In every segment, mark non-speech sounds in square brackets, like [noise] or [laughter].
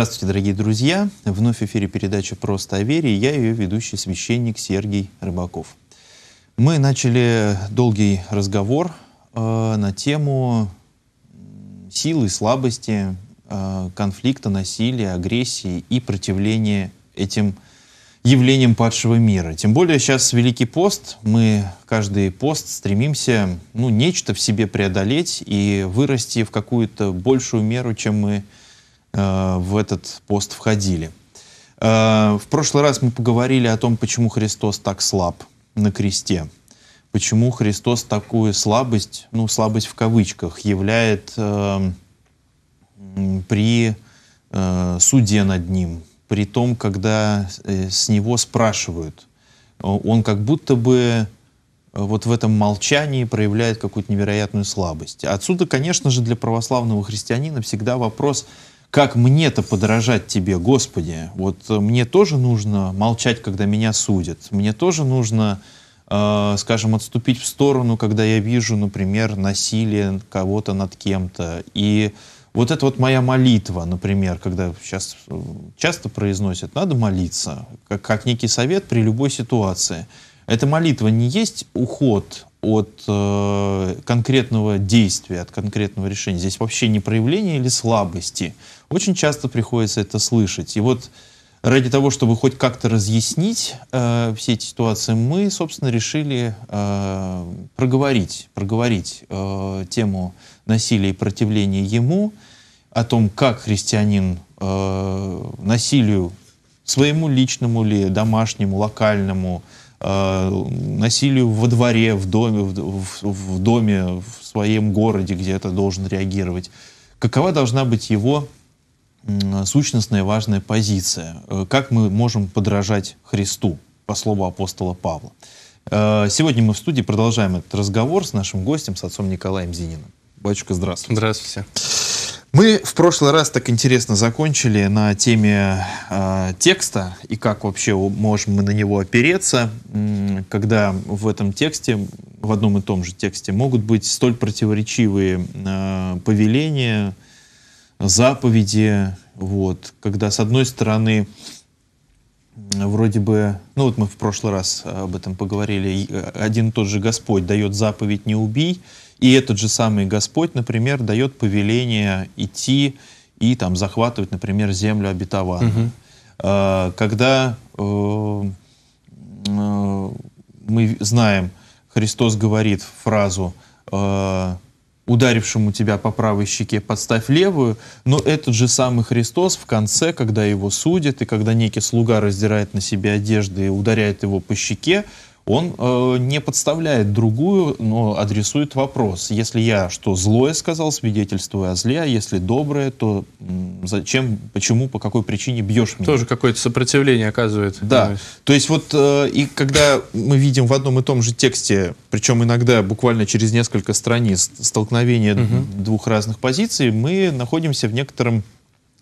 Здравствуйте, дорогие друзья! Вновь в эфире передача «Просто о вере» и я ее ведущий священник Сергей Рыбаков. Мы начали долгий разговор э, на тему силы, слабости, э, конфликта, насилия, агрессии и противления этим явлением падшего мира. Тем более сейчас Великий пост, мы каждый пост стремимся ну, нечто в себе преодолеть и вырасти в какую-то большую меру, чем мы Э, в этот пост входили. Э, в прошлый раз мы поговорили о том, почему Христос так слаб на кресте, почему Христос такую слабость, ну слабость в кавычках, являет э, при суде над ним, при том, когда с него спрашивают. Он как будто бы вот в этом молчании проявляет какую-то невероятную слабость. Отсюда, конечно же, для православного христианина всегда вопрос, как мне-то подражать Тебе, Господи? Вот э, мне тоже нужно молчать, когда меня судят. Мне тоже нужно, э, скажем, отступить в сторону, когда я вижу, например, насилие кого-то над кем-то. И вот это вот моя молитва, например, когда сейчас э, часто произносят, надо молиться, как, как некий совет при любой ситуации. Эта молитва не есть уход от э, конкретного действия, от конкретного решения. Здесь вообще не проявление или слабости, очень часто приходится это слышать. И вот ради того, чтобы хоть как-то разъяснить э, все эти ситуации, мы, собственно, решили э, проговорить, проговорить э, тему насилия и противления ему, о том, как христианин э, насилию своему личному ли, домашнему, локальному, э, насилию во дворе, в доме, в, в, в доме, в своем городе, где это должен реагировать, какова должна быть его сущностная важная позиция. Э, как мы можем подражать Христу, по слову апостола Павла. Э, сегодня мы в студии продолжаем этот разговор с нашим гостем, с отцом Николаем Зининым. Батюшка, здравствуйте. Здравствуйте. Мы в прошлый раз так интересно закончили на теме э, текста и как вообще можем мы на него опереться, когда в этом тексте, в одном и том же тексте, могут быть столь противоречивые э, повеления, заповеди, вот, когда с одной стороны вроде бы, ну вот мы в прошлый раз а, об этом поговорили, э, один и тот же Господь дает заповедь «не убий и этот же самый Господь, например, дает повеление идти и там захватывать, например, землю обетованную. Угу. Когда э, э, мы знаем, Христос говорит фразу ударившему тебя по правой щеке подставь левую, но этот же самый Христос в конце, когда его судят, и когда некий слуга раздирает на себе одежды и ударяет его по щеке, он э, не подставляет другую, но адресует вопрос. Если я что злое сказал, свидетельствую о зле, а если доброе, то зачем, почему, по какой причине бьешь меня? Тоже какое-то сопротивление оказывает. Да. То есть вот э, и когда мы видим в одном и том же тексте, причем иногда буквально через несколько страниц столкновение угу. двух разных позиций, мы находимся в некотором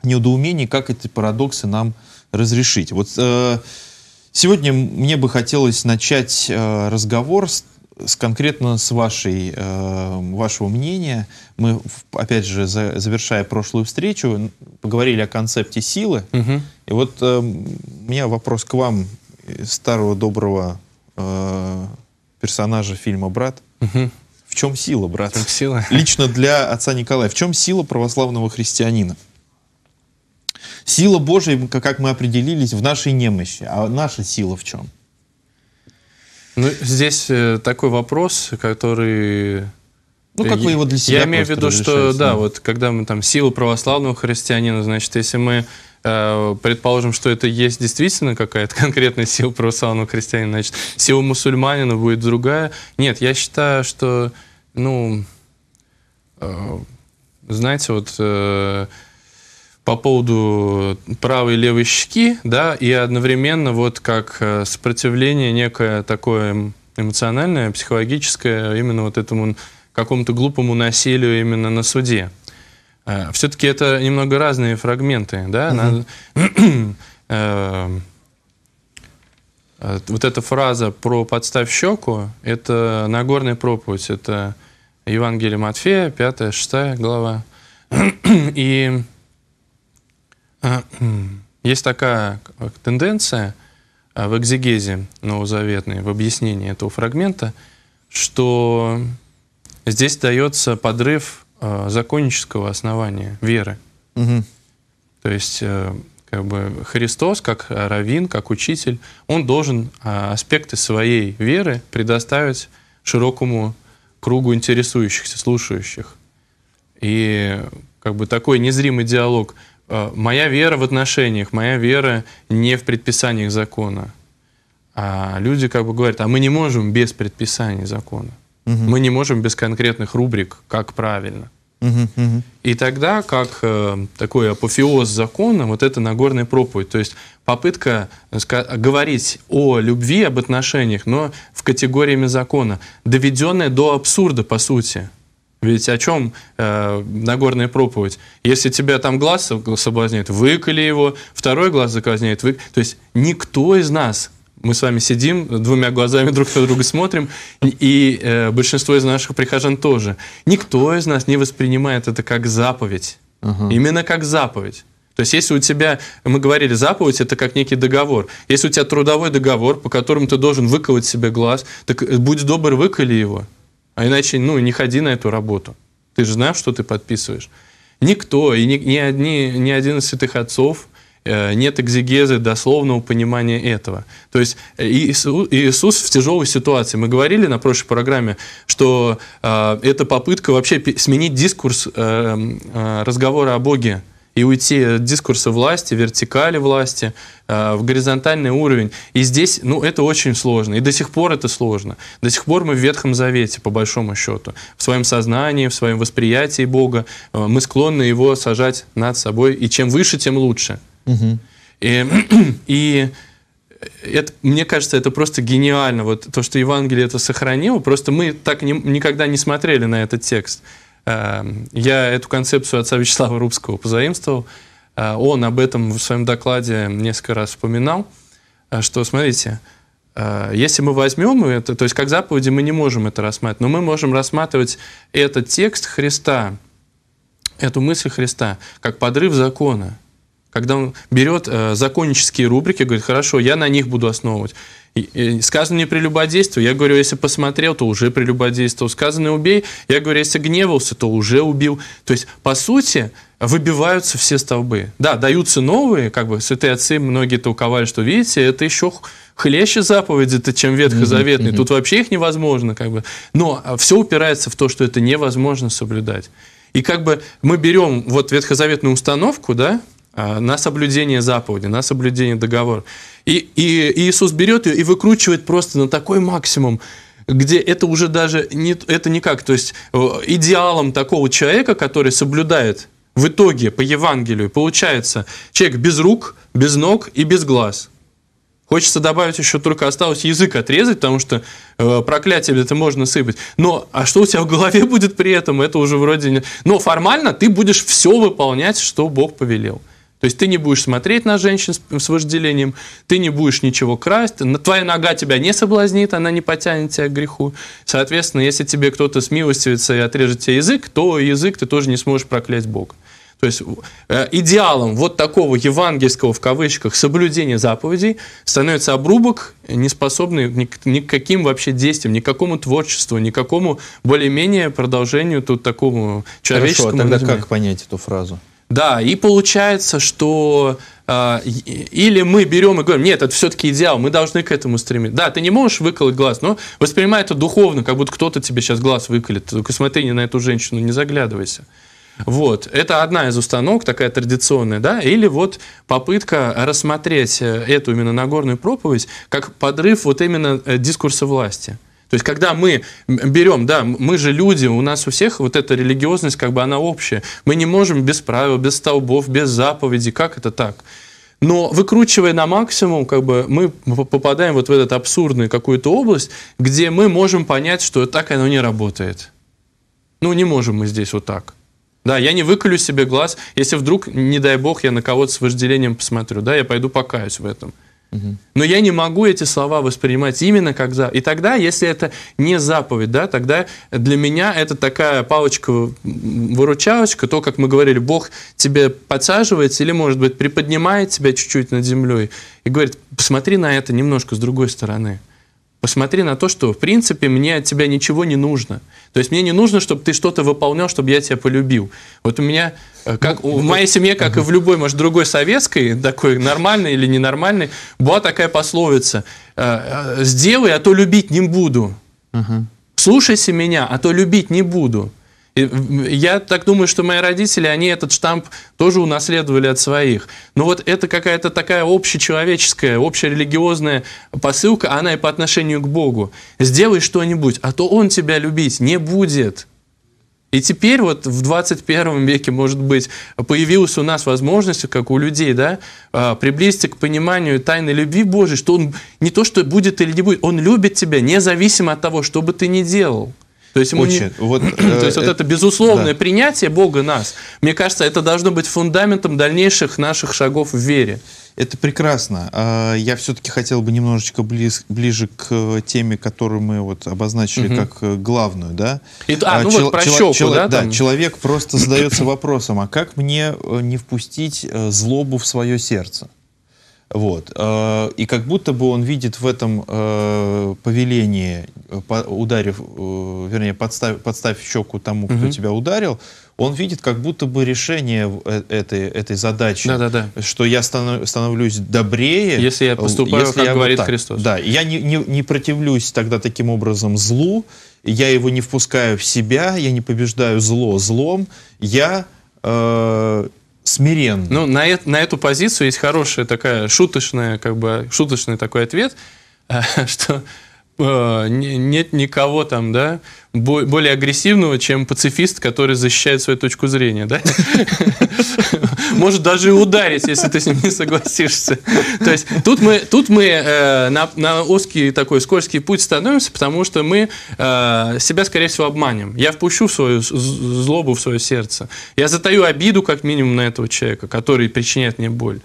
недоумении, как эти парадоксы нам разрешить. Вот э, Сегодня мне бы хотелось начать э, разговор с, с конкретно с вашей, э, вашего мнения. Мы, опять же, за, завершая прошлую встречу, поговорили о концепте силы. Угу. И вот э, у меня вопрос к вам, старого доброго персонажа фильма «Брат». Угу. В чем сила, брат? В чем сила? Лично для отца Николая. В чем сила православного христианина? Сила Божия, как мы определились, в нашей немощи. А наша сила в чем? Ну, здесь э, такой вопрос, который ну, как э, вы его для себя Я имею в виду, что, да, да, вот когда мы там силу православного христианина, значит, если мы э, предположим, что это есть действительно какая-то [laughs] конкретная сила православного христианина, значит, сила мусульманина будет другая. Нет, я считаю, что, ну, знаете, вот по поводу э, правой и левой щеки, да, и одновременно вот как э, сопротивление некое такое эмоциональное, психологическое именно вот этому какому-то глупому насилию именно на суде. Э, Все-таки это немного разные фрагменты, да? Угу. Mm [clears throat] вот эта фраза про «подставь щеку» — это Нагорная проповедь, это Евангелие Матфея, 5-6 глава. [clears throat] И а, есть такая тенденция а, в экзегезе новозаветной, в объяснении этого фрагмента, что здесь дается подрыв а, законнического основания веры. Угу. То есть э, как бы Христос, как раввин, как учитель, он должен аспекты своей веры предоставить широкому кругу интересующихся, слушающих. И как бы такой незримый диалог Э, моя вера в отношениях, моя вера не в предписаниях закона. А люди как бы говорят, а мы не можем без предписаний закона. Угу. Мы не можем без конкретных рубрик, как правильно. Угу, угу. И тогда, как э, такой апофеоз закона, вот это Нагорная проповедь, то есть попытка э, говорить о любви, об отношениях, но в категориями закона, доведенная до абсурда, по сути. Ведь о чем э, Нагорная проповедь? Если тебя там глаз соблазняет, выколи его, второй глаз заказняет, вы... то есть никто из нас мы с вами сидим, двумя глазами друг на друга смотрим, и э, большинство из наших прихожан тоже. Никто из нас не воспринимает это как заповедь. Ага. Именно как заповедь. То есть, если у тебя, мы говорили, заповедь это как некий договор. Если у тебя трудовой договор, по которому ты должен выколоть себе глаз, так э, будь добр, выколи его. А иначе, ну, не ходи на эту работу. Ты же знаешь, что ты подписываешь. Никто, и ни, ни, одни, ни один из святых отцов, э, нет экзегезы дословного понимания этого. То есть э, Иисус, в тяжелой ситуации. Мы говорили на прошлой программе, что э, это попытка вообще сменить дискурс э, э, разговора о Боге и уйти от э, дискурса власти, вертикали власти, э, в горизонтальный уровень. И здесь, ну, это очень сложно. И до сих пор это сложно. До сих пор мы в Ветхом Завете, по большому счету. В своем сознании, в своем восприятии Бога. Э, мы склонны его сажать над собой. И чем выше, тем лучше. Угу. И, [clears throat] и это, мне кажется, это просто гениально. Вот то, что Евангелие это сохранило, просто мы так не, никогда не смотрели на этот текст. Эм, я эту концепцию отца Вячеслава Рубского позаимствовал. Э, он об этом в своем докладе несколько раз вспоминал, э, что, смотрите, э, если мы возьмем это, то есть как заповеди мы не можем это рассматривать, но мы можем рассматривать этот текст Христа, эту мысль Христа, как подрыв закона. Когда он берет законнические рубрики, говорит, хорошо, я на них буду основывать. Сказано не прелюбодействуй, я говорю, если посмотрел, то уже прелюбодействовал. Сказано убей, я говорю, если гневался, то уже убил. То есть, по сути, выбиваются все столбы. Да, даются новые, как бы святые отцы многие толковали, что, видите, это еще хлеще заповеди, чем ветхозаветные. Тут вообще их невозможно, как бы. Но а, все упирается в то, что это невозможно соблюдать. И как бы мы берем вот ветхозаветную установку, да, а, на соблюдение заповеди, на соблюдение договора. И, и, Иисус берет ее и выкручивает просто на такой максимум, где это уже даже не, это никак. То есть э, идеалом такого человека, который соблюдает в итоге по Евангелию, получается человек без рук, без ног и без глаз. Хочется добавить еще только осталось язык отрезать, потому что э, проклятие это можно сыпать. Но а что у тебя в голове будет при этом, это уже вроде не... Но формально ты будешь все выполнять, что Бог повелел. То есть ты не будешь смотреть на женщин с, с вожделением, ты не будешь ничего красть, твоя нога тебя не соблазнит, она не потянет тебя к греху. Соответственно, если тебе кто-то смилостивится и отрежет тебе язык, то язык ты тоже не сможешь проклясть Бога. То есть э, идеалом вот такого евангельского в кавычках соблюдения заповедей становится обрубок, не способный ни к, каким вообще действиям, ни к какому творчеству, ни к какому более-менее продолжению тут такому человеческому. Хорошо, а тогда разуме. как понять эту фразу? Да, и получается, что а, или мы берем и говорим, нет, это все-таки идеал, мы должны к этому стремиться. Да, ты не можешь выколоть глаз, но воспринимай это духовно, как будто кто-то тебе сейчас глаз выколет. Только смотри не на эту женщину, не заглядывайся. Вот, это одна из установок, такая традиционная, да, или вот попытка рассмотреть э, эту именно Нагорную проповедь как подрыв вот именно э, дискурса власти. То есть, когда мы берем, да, мы же люди, у нас у всех вот эта религиозность, как бы она общая. Мы не можем без правил, без столбов, без заповедей. Как это так? Но выкручивая на максимум, как бы мы попадаем вот в этот абсурдную какую-то область, где мы можем понять, что так оно не работает. Ну, не можем мы здесь вот так. Да, я не выколю себе глаз, если вдруг, не дай бог, я на кого-то с вожделением посмотрю, да, я пойду покаюсь в этом. Но я не могу эти слова воспринимать именно как за. И тогда, если это не заповедь, да, тогда для меня это такая палочка-выручалочка, то, как мы говорили, Бог тебе подсаживается или, может быть, приподнимает тебя чуть-чуть над землей и говорит, посмотри на это немножко с другой стороны. Посмотри на то, что, в принципе, мне от тебя ничего не нужно. То есть мне не нужно, чтобы ты что-то выполнял, чтобы я тебя полюбил. Вот у меня, э, как ну, у, в моей семье, как и в любой, может, другой советской, такой нормальной или ненормальной, была такая пословица «Э, э, «Сделай, а то любить не буду». Слушайся меня, а то любить не буду. Я так думаю, что мои родители, они этот штамп тоже унаследовали от своих. Но вот это какая-то такая общечеловеческая, общерелигиозная посылка, она и по отношению к Богу. Сделай что-нибудь, а то Он тебя любить не будет. И теперь вот в 21 веке, может быть, появилась у нас возможность, как у людей, да, а, приблизиться к пониманию тайны любви Божией, что Он не то, что будет или не будет, Он любит тебя, независимо от того, что бы ты ни делал. То есть, Очень. Не... Вот, [clears throat] То есть э, вот э, это безусловное да. принятие Бога нас, мне кажется, это должно быть фундаментом дальнейших наших шагов в вере. Это прекрасно. А, я все-таки хотел бы немножечко близ, ближе к э, теме, которую мы вот обозначили угу. как э, главную, да? И, а, а, ну Чел, вот про чело, щеку, чело, да? Да, там? человек просто [clears throat] задается вопросом, а как мне не впустить злобу в свое сердце? Вот. Э, и как будто бы он видит в этом э, повелении, э, ударив, вернее, подставь, подставь щеку тому, кто угу. тебя ударил, он видит как будто бы решение этой, этой задачи, да, да, да. что я становлюсь добрее. Если я поступаю, если как я говорит вот так. Христос. Да, я не, не, не противлюсь тогда таким образом злу, я его не впускаю в себя, я не побеждаю зло злом, я смиренно. Ну, на, это, на эту позицию есть хорошая такая шуточная, как бы, шуточный такой ответ, [laughs] что Э, нет никого там, да, более агрессивного, чем пацифист, который защищает свою точку зрения, да? [laughs] Может даже ударить, если ты с ним не согласишься. То есть тут мы, тут мы э, на, на узкий такой скользкий путь становимся, потому что мы э, себя, скорее всего, обманем. Я впущу свою злобу в свое сердце. Я затаю обиду, как минимум, на этого человека, который причиняет мне боль.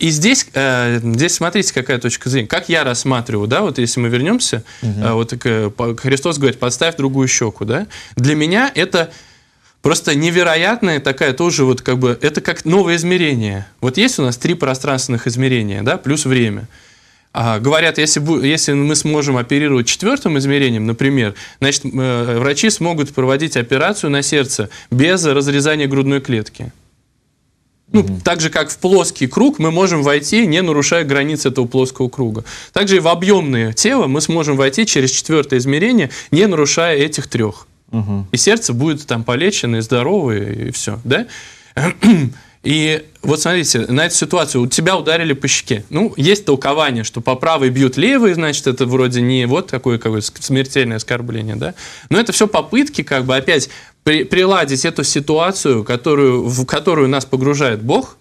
И здесь, э, здесь смотрите, какая точка зрения. Как я рассматриваю, да, вот если мы вернемся, угу. вот э, Христос говорит, подставь другую щеку, да. Для меня это просто невероятная такая тоже вот как бы, это как новое измерение. Вот есть у нас три пространственных измерения, да, плюс время. А, говорят, если, если мы сможем оперировать четвертым измерением, например, значит, врачи смогут проводить операцию на сердце без разрезания грудной клетки. Ну, mm-hmm. так же, как в плоский круг мы можем войти, не нарушая границ этого плоского круга. Также и в объемное тело мы сможем войти через четвертое измерение, не нарушая этих трех. Mm-hmm. И сердце будет там полечено, и здоровое, и все. Да? И вот смотрите, на эту ситуацию, у тебя ударили по щеке. Ну, есть толкование, что по правой бьют левый, значит, это вроде не вот такое какое смертельное оскорбление, да? Но это все попытки, как бы, опять при, приладить эту ситуацию, которую, в которую нас погружает Бог,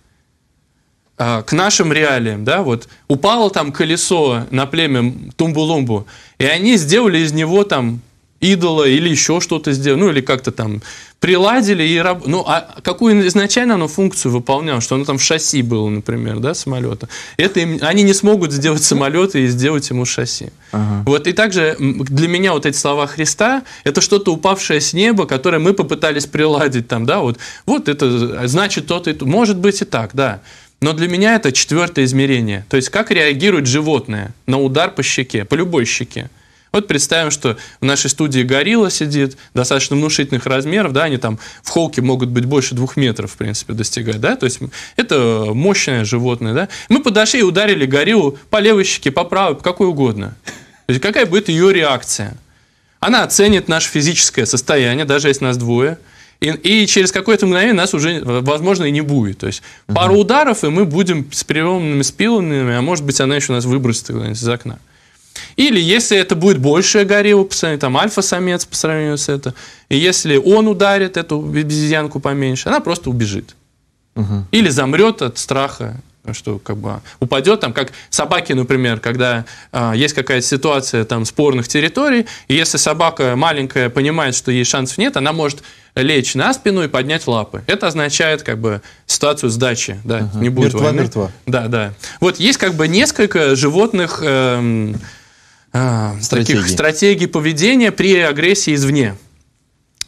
а, к нашим реалиям, да, вот упало там колесо на племя Тумбулумбу, и они сделали из него там идола или еще что-то сделали, ну или как-то там приладили и раб... ну а какую изначально оно функцию выполняло, что оно там в шасси было, например, да, самолета. Это им... они не смогут сделать ну. самолет и сделать ему шасси. Ага. Вот и также для меня вот эти слова Христа это что-то упавшее с неба, которое мы попытались приладить там, да, вот вот это значит то-то, и... может быть и так, да. Но для меня это четвертое измерение, то есть как реагирует животное на удар по щеке, по любой щеке. Вот представим, что в нашей студии горилла сидит, достаточно внушительных размеров, да, они там в холке могут быть больше двух метров, в принципе, достигать, да, то есть это мощное животное, да. Мы подошли и ударили гориллу по левой щеке, по правой, по какой угодно. То есть какая будет ее реакция? Она оценит наше физическое состояние, даже если нас двое, и, и через какое-то мгновение нас уже, возможно, и не будет. То есть угу. пару ударов, и мы будем с переломными спилами, а может быть, она еще нас выбросит из окна. Или если это будет большая горилла, по сравнению, там альфа-самец по сравнению с это, и если он ударит эту обезьянку поменьше, она просто убежит. Угу. Или замрет от страха, что как бы упадет там, как собаки, например, когда э, есть какая-то ситуация там спорных территорий, и если собака маленькая понимает, что ей шансов нет, она может лечь на спину и поднять лапы. Это означает как бы ситуацию сдачи, да, ага. не будет мертва, войны. Мертва. Да, да. Вот есть как бы несколько животных. Э, а, стратегии таких стратегий поведения при агрессии извне.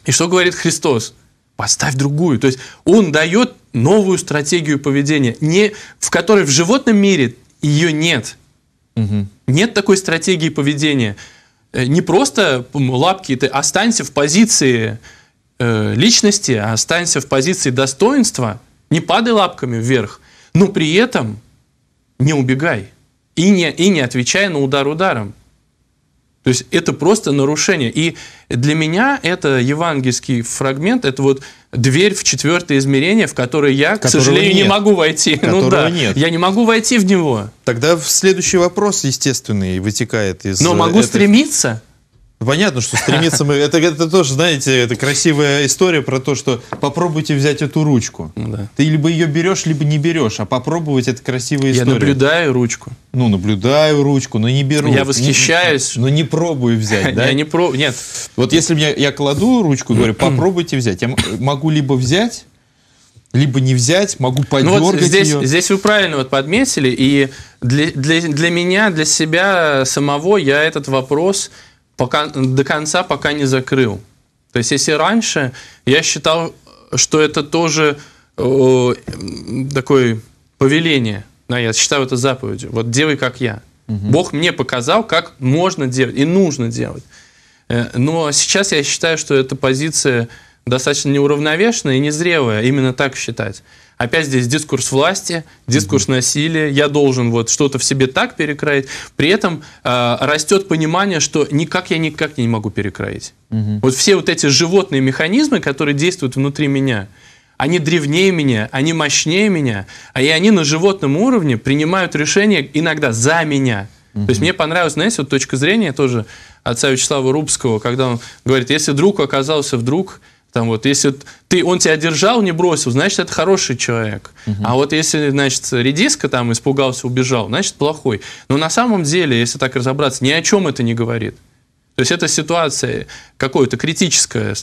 И что говорит Христос? Поставь другую. То есть он дает новую стратегию поведения, не, в которой в животном мире ее нет. Угу. Нет такой стратегии поведения. Э, не просто лапки, ты останься в позиции э, личности, а останься в позиции достоинства, не падай лапками вверх, но при этом не убегай и не, и не отвечай на удар ударом. То есть это просто нарушение. И для меня это евангельский фрагмент, это вот дверь в четвертое измерение, в которое я, Которого к сожалению, нет. не могу войти. Ну Которого ну да, нет. я не могу войти в него. Тогда следующий вопрос, естественный, вытекает из... Но могу э, этой... стремиться. Понятно, что стремиться мы... Это, это тоже, знаете, это красивая история про то, что попробуйте взять эту ручку. Да. Ты либо ее берешь, либо не берешь, а попробовать это красивая история. Я наблюдаю ручку. Ну, наблюдаю ручку, но не беру. Я восхищаюсь. Не, ну, но не пробую взять, [laughs] да? Я не пробую, нет. Вот если я, я кладу ручку, говорю, попробуйте взять. Я могу либо взять, либо не взять, могу подергать ну вот здесь, ее. Здесь вы правильно вот подметили, и для, для, для меня, для себя самого я этот вопрос пока, до конца пока не закрыл. То есть, если раньше я считал, что это тоже э, такое повеление, да, я считаю это заповедью, вот делай как я. Угу. Бог мне показал, как можно делать и нужно делать. Э, но сейчас я считаю, что эта позиция достаточно неуравновешенная и незрелая, именно так считать. Опять здесь дискурс власти, дискурс mm-hmm. насилия. Я должен вот что-то в себе так перекроить. При этом э, растет понимание, что никак я никак не могу перекроить. Mm-hmm. Вот все вот эти животные механизмы, которые действуют внутри меня, они древнее меня, они мощнее меня, а и они на животном уровне принимают решения иногда за меня. Mm-hmm. То есть мне понравилась, знаете, вот точка зрения тоже отца Вячеслава Рубского, когда он говорит, если друг оказался вдруг там вот, если ты, он тебя держал, не бросил, значит, это хороший человек. Угу. А вот если, значит, редиска там испугался, убежал, значит, плохой. Но на самом деле, если так разобраться, ни о чем это не говорит. То есть эта ситуация какое-то критическая,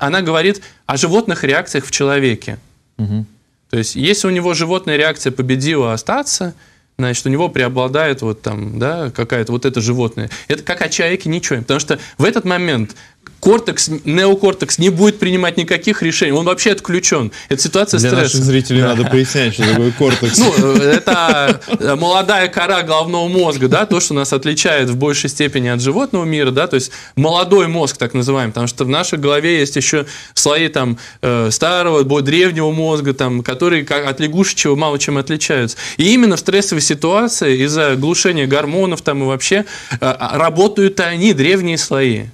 она говорит о животных реакциях в человеке. Угу. То есть если у него животная реакция победила остаться, значит, у него преобладает вот там, да, какая-то вот это животное. Это как о человеке ничего. Потому что в этот момент кортекс, неокортекс не будет принимать никаких решений. Он вообще отключен. Это ситуация Для стресса. наших зрителей надо [laughs] пояснять, что такое кортекс. Ну, это э, молодая кора головного мозга, да, то, что нас отличает в большей степени от животного мира, да, то есть молодой мозг, так называемый, потому что в нашей голове есть еще слои там э, старого, древнего мозга, там, которые как от лягушечего мало чем отличаются. И именно в стрессовой ситуации из-за глушения гормонов там и вообще э, а, работают они, древние слои.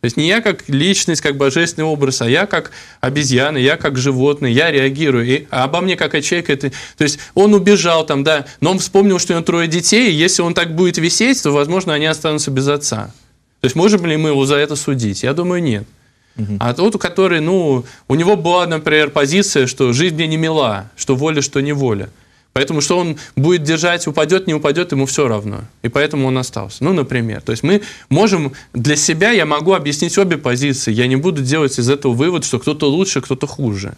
То есть не я как личность, как божественный образ, а я как обезьяна, я как животное, я реагирую. И, обо мне как о человеке это... То есть он убежал там, да, но он вспомнил, что у него трое детей, и если он так будет висеть, то, возможно, они останутся без отца. То есть можем ли мы его за это судить? Я думаю, нет. Угу. А тот, у который, ну, у него была, например, позиция, что жизнь мне не мила, что воля, что не воля. Поэтому что он будет держать, упадет, не упадет, ему все равно. И поэтому он остался. Ну, например. То есть мы можем для себя, я могу объяснить обе позиции. Я не буду делать из этого вывод, что кто-то лучше, кто-то хуже.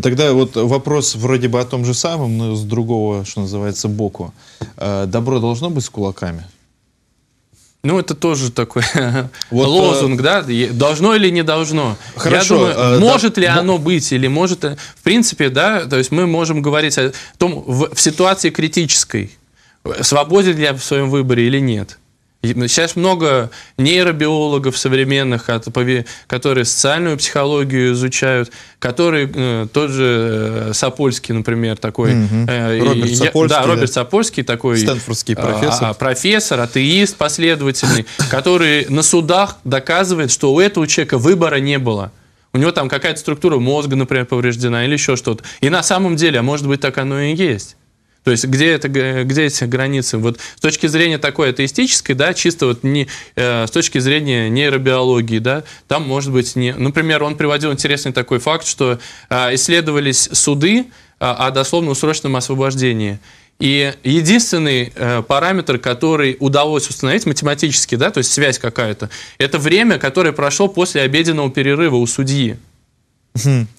Тогда вот вопрос вроде бы о том же самом, но с другого, что называется, боку. Э, добро должно быть с кулаками? Ну, это тоже такой [laughs] вот, э, лозунг, да? Должно или не должно? Хорошо. Я думаю, э, может да, ли да. оно быть или может... Э, в принципе, да, то есть мы можем говорить о том, в, в ситуации критической, свободен ли я в своем выборе или нет. Ну, сейчас много нейробиологов современных, которые социальную психологию изучают, которые э, тот же э, Сапольский, например, такой. Угу. Э, Роберт Сапольский. Я, да, Роберт да. Сапольский такой. Стэнфордский а, профессор. А, профессор, атеист последовательный, [coughs] который на судах доказывает, что у этого человека выбора не было. У него там какая-то структура мозга, например, повреждена или еще что-то. И на самом деле, а может быть, так оно и есть. То есть где, это, где эти границы? Вот с точки зрения такой атеистической, да, чисто вот не, э, с точки зрения нейробиологии, да, там может быть не... Например, он приводил интересный такой факт, что э, исследовались суды э, о дословно-усрочном освобождении. И единственный э, параметр, который удалось установить математически, да, то есть связь какая-то, это время, которое прошло после обеденного перерыва у судьи.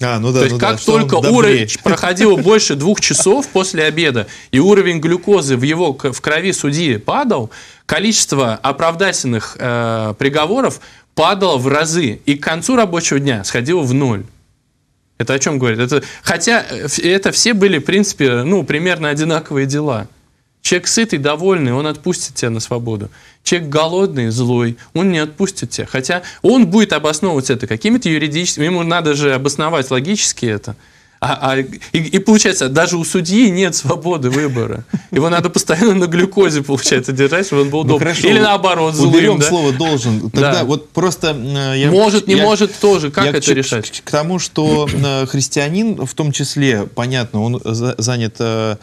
А, ну да, То есть, ну как да, только уровень [laughs] проходил больше двух часов после обеда, и уровень глюкозы в его в крови судьи падал, количество оправдательных э, приговоров падало в разы, и к концу рабочего дня сходило в ноль. Это о чем говорит? Это, хотя э, это все были, в принципе, ну, примерно одинаковые дела. Человек сытый, довольный, он отпустит тебя на свободу. Человек голодный, злой, он не отпустит тебя. Хотя он будет обосновывать это какими-то юридическими, ему надо же обосновать логически это. А, а, и, и получается, даже у судьи нет свободы выбора. Его надо постоянно на глюкозе, получается, держать, чтобы он был добр. Ну, Или наоборот, злым. Уберем да? слово «должен». Тогда да. вот просто... Э, я, может, я, не может тоже. Как я это к, решать? К, к тому, что э, христианин, в том числе, понятно, он занят э,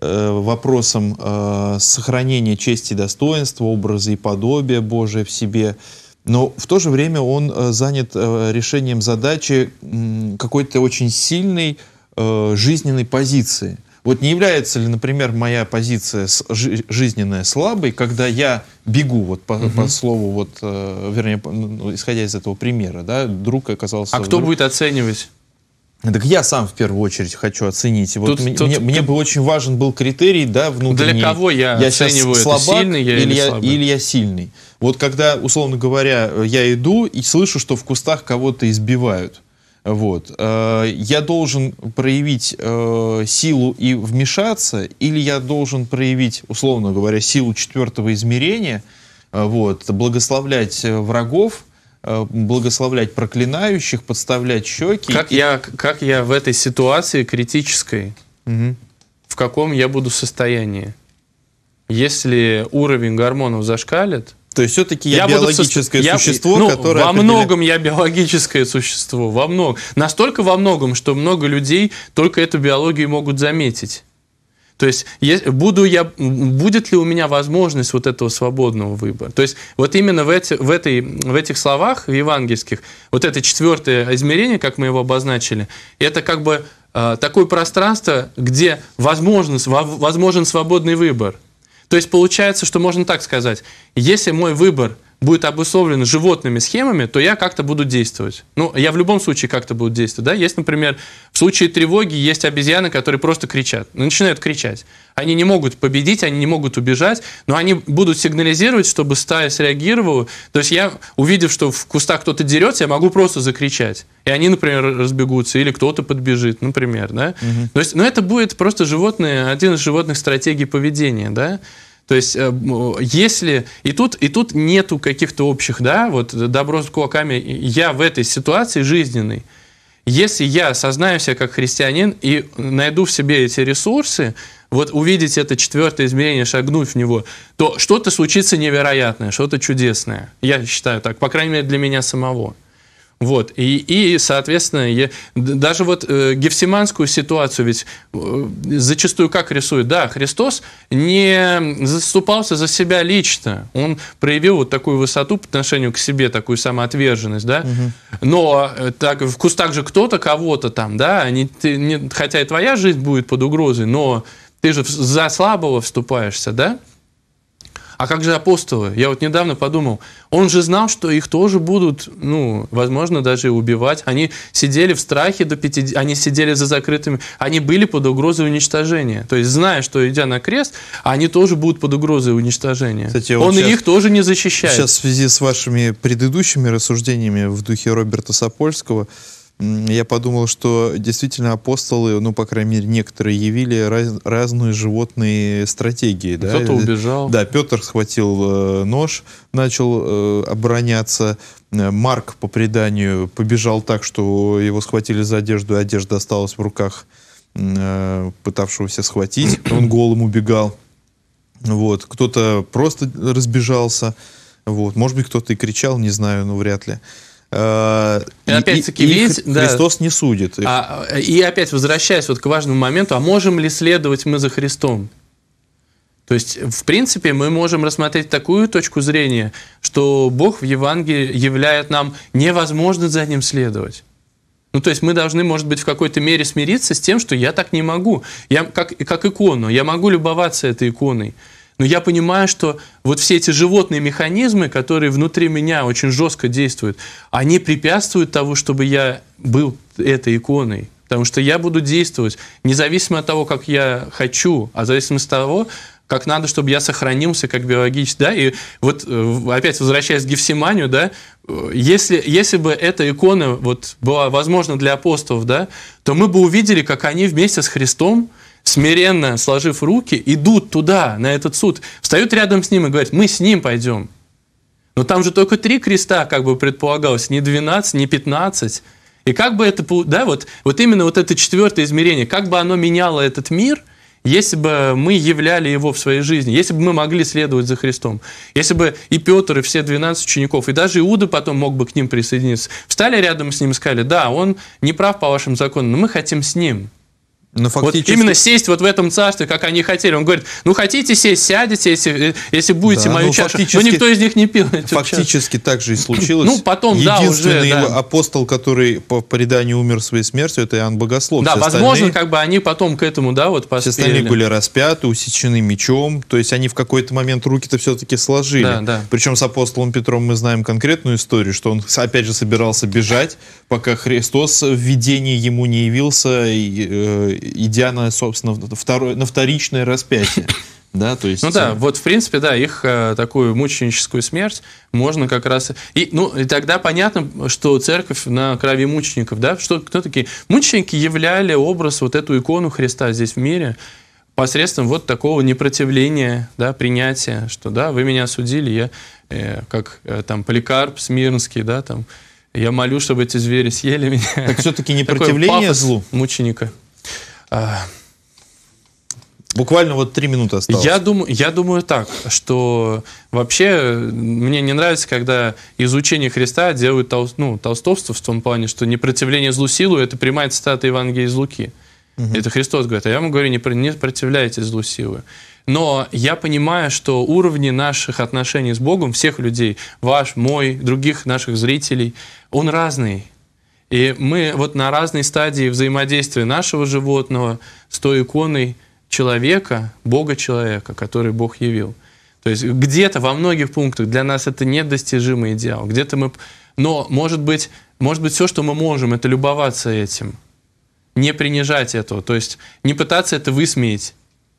Э, вопросом э, сохранения чести и достоинства, образа и подобия Божия в себе. Но в то же время он э, занят э, решением задачи какой-то очень сильной э, жизненной позиции. Вот не является ли, например, моя позиция с, жи, жизненная слабой, когда я бегу, вот по, угу. по слову, вот, э, вернее, ну, исходя из этого примера, да, друг оказался... А кто будет оценивать? Ну, так я сам в первую очередь хочу оценить. Вот тут, мне, тут, мне, мне бы очень важен был критерий, да, внутренний. Для кого я, я оцениваю слабак, это сильный я или, или, я, или я сильный. Вот когда, условно говоря, я иду и слышу, что в кустах кого-то избивают. Вот. Э, я должен проявить э, силу и вмешаться, или я должен проявить, условно говоря, силу четвертого измерения, э, вот, благословлять врагов, Э, благословлять проклинающих, подставлять щеки. Как, и... я, как я в этой ситуации критической, угу. в каком я буду состоянии? Если уровень гормонов зашкалит, то есть все-таки я, я биологическое буду со... существо, я... Ну, которое... Во многом я биологическое существо, во многом. Настолько во многом, что много людей только эту биологию могут заметить. То есть буду я, будет ли у меня возможность вот этого свободного выбора? То есть вот именно в, эти, в, этой, в этих словах, в евангельских, вот это четвертое измерение, как мы его обозначили, это как бы э, такое пространство, где возможность возможен свободный выбор. То есть получается, что можно так сказать, если мой выбор – будет обусловлено животными схемами, то я как-то буду действовать. Ну, я в любом случае как-то буду действовать, да. Есть, например, в случае тревоги есть обезьяны, которые просто кричат, ну, начинают кричать. Они не могут победить, они не могут убежать, но они будут сигнализировать, чтобы стая среагировала. То есть я, увидев, что в кустах кто-то дерется, я могу просто закричать. И они, например, разбегутся, или кто-то подбежит, например, да. Угу. То есть, ну, это будет просто животное, один из животных стратегий поведения, да. То есть, э, если... И тут, и тут нету каких-то общих, да, вот э, добро с кулаками. Я в этой ситуации жизненной, если я осознаю себя как христианин и найду в себе эти ресурсы, вот увидеть это четвертое измерение, шагнуть в него, то что-то случится невероятное, что-то чудесное. Я считаю так, по крайней мере, для меня самого. Вот. И, и соответственно, я, даже вот э, гефсиманскую ситуацию ведь э, зачастую как рисует? Да, Христос не заступался за себя лично. Он проявил вот такую высоту по отношению к себе, такую самоотверженность, да? Угу. Но э, так, в кустах же кто-то кого-то там, да? Они а ты, не, хотя и твоя жизнь будет под угрозой, но ты же за слабого вступаешься, да? А как же апостолы? Я вот недавно подумал, он же знал, что их тоже будут, ну, возможно, даже убивать. Они сидели в страхе до 50, они сидели за закрытыми, они были под угрозой уничтожения. То есть, зная, что идя на крест, они тоже будут под угрозой уничтожения. Кстати, он сейчас, их тоже не защищает. Сейчас в связи с вашими предыдущими рассуждениями в духе Роберта Сапольского, я подумал, что действительно апостолы, ну, по крайней мере, некоторые явили раз, разные животные стратегии. Да? Кто-то э, убежал. Да, Петр схватил э, нож, начал э, обороняться. Э, Марк, по преданию, побежал так, что его схватили за одежду, и одежда осталась в руках э, пытавшегося схватить. [clears throat] Он голым убегал. Вот. Кто-то просто разбежался. Вот. Может быть, кто-то и кричал, не знаю, но вряд ли. Э, и, опять-таки, и, ведь, да. Христос не судит. Их. А, э, и опять возвращаясь вот к важному моменту, а можем ли следовать мы за Христом? То есть, в принципе, мы можем рассмотреть такую точку зрения, что Бог в Евангелии являет нам невозможно за Ним следовать. Ну, то есть мы должны, может быть, в какой-то мере смириться с тем, что я так не могу. Я как, как икону, я могу любоваться этой иконой, но я понимаю, что вот все эти животные механизмы, которые внутри меня очень жестко действуют, они препятствуют тому, чтобы я был этой иконой. Потому что я буду действовать независимо от того, как я хочу, а зависимо от того, как надо, чтобы я сохранился как биологически, да, и вот э, опять возвращаясь к Гефсиманию, да, э, если, если бы эта икона вот была возможна для апостолов, да, то мы бы увидели, как они вместе с Христом, смиренно сложив руки, идут туда, на этот суд, встают рядом с ним и говорят, мы с ним пойдем. Но там же только три креста, как бы предполагалось, не 12, не 15. И как бы это, да, вот, вот именно вот это четвертое измерение, как бы оно меняло этот мир, если бы мы являли его в своей жизни, если бы мы могли следовать за Христом, если бы и Петр, и все 12 учеников, и даже Иуда потом мог бы к ним присоединиться, встали рядом с ним и сказали, да, он не прав по вашим законам, но мы хотим с ним. Но ну, фактически... Вот именно сесть вот в этом царстве, как они хотели. Он говорит, ну хотите сесть, сядете, если, если будете да, мою ну, чашу. Фактически... Но никто из них не пил эту Фактически чашу. так же и [laughs] случилось. Ну, потом, да, уже. Да. апостол, который по, по преданию умер своей смертью, это Иоанн Богослов. Да, все возможно, остальные... как бы они потом к этому, да, вот поспели. Все остальные были распяты, усечены мечом, то есть они в какой-то момент руки-то все-таки сложили. Да, да. Причем с апостолом Петром мы знаем конкретную историю, что он опять же собирался бежать, пока Христос в видении ему не явился и, э, идя на, собственно, второе, на вторичное распятие. [laughs] Да, то есть... Ну да, э, вот в принципе, да, их э, такую мученическую смерть можно как раз... И, ну, и тогда понятно, что церковь на крови мучеников, да, что кто такие? Мученики являли образ, вот эту икону Христа здесь в мире, посредством вот такого непротивления, да, принятия, что да, вы меня осудили, я э, как э, там Поликарп Смирнский, да, там, я молю, чтобы эти звери съели меня. Так все-таки [laughs] непротивление злу? Мученика. А, буквально вот три минуты осталось. Я думаю, я думаю так, что вообще мне не нравится, когда изучение Христа делают тол, ну, толстовство в том плане, что непротивление злу силу – это прямая цитата Евангелия из Луки. Угу. Это Христос говорит, а я вам говорю, не, не противляйтесь злу силы. Но я понимаю, что уровни наших отношений с Богом, всех людей, ваш, мой, других наших зрителей, он разный. И мы вот на разной стадии взаимодействия нашего животного с той иконой человека, Бога человека, который Бог явил. То есть где-то во многих пунктах для нас это недостижимый идеал. Где-то мы, но может быть, может быть все, что мы можем, это любоваться этим, не принижать этого, то есть не пытаться это высмеять,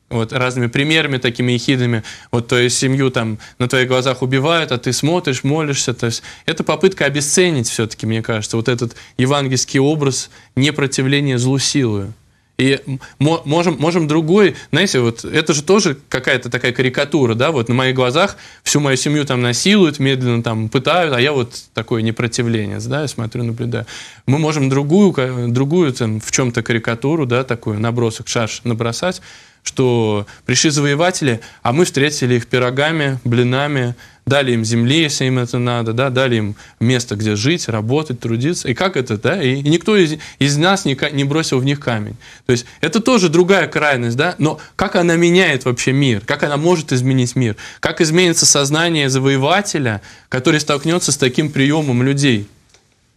вот разными примерами такими ехидными, вот то есть семью там на твоих глазах убивают, а ты смотришь, молишься, то есть это попытка обесценить все-таки, мне кажется, вот этот евангельский образ непротивления злу силою. И можем, можем другой, знаете, вот это же тоже какая-то такая карикатура, да, вот на моих глазах всю мою семью там насилуют, медленно там пытают, а я вот такое непротивление, да, я смотрю, наблюдаю. Мы можем другую, другую там в чем-то карикатуру, да, такую набросок шарш набросать, что пришли завоеватели, а мы встретили их пирогами, блинами, дали им земли, если им это надо, да, дали им место, где жить, работать, трудиться. И как это, да? И никто из, из нас не, не бросил в них камень. То есть это тоже другая крайность, да? Но как она меняет вообще мир? Как она может изменить мир? Как изменится сознание завоевателя, который столкнется с таким приемом людей?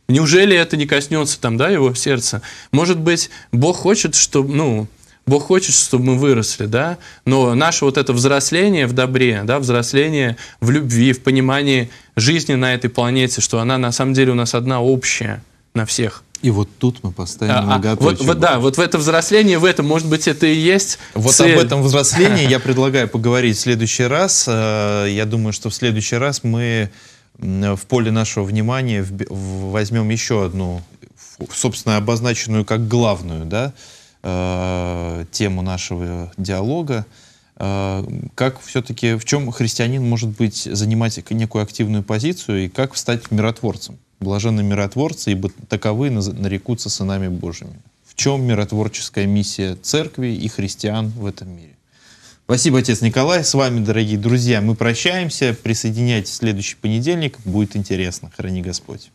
Неужели это не коснется там, да, его сердца? Может быть, Бог хочет, чтобы, ну, Бог хочет, чтобы мы выросли, да, но наше вот это взросление в добре, да, взросление в любви, в понимании жизни на этой планете, что она на самом деле у нас одна общая на всех. И вот тут мы поставим а, а Вот, вот, да, вот в это взросление, в этом, может быть, это и есть Вот цель. об этом взрослении я [laughs] предлагаю поговорить в следующий раз. Э, я думаю, что в следующий раз мы в поле нашего внимания возьмем еще одну, собственно, обозначенную как главную, да, э, тему нашего диалога. Э, как все-таки, в чем христианин может быть занимать некую активную позицию и как стать миротворцем? Блаженны миротворцы, ибо таковы нарекутся сынами Божьими. В чем миротворческая миссия церкви и христиан в этом мире? Спасибо, отец Николай. С вами, дорогие друзья, мы прощаемся. Присоединяйтесь в следующий понедельник. Будет интересно. Храни Господь.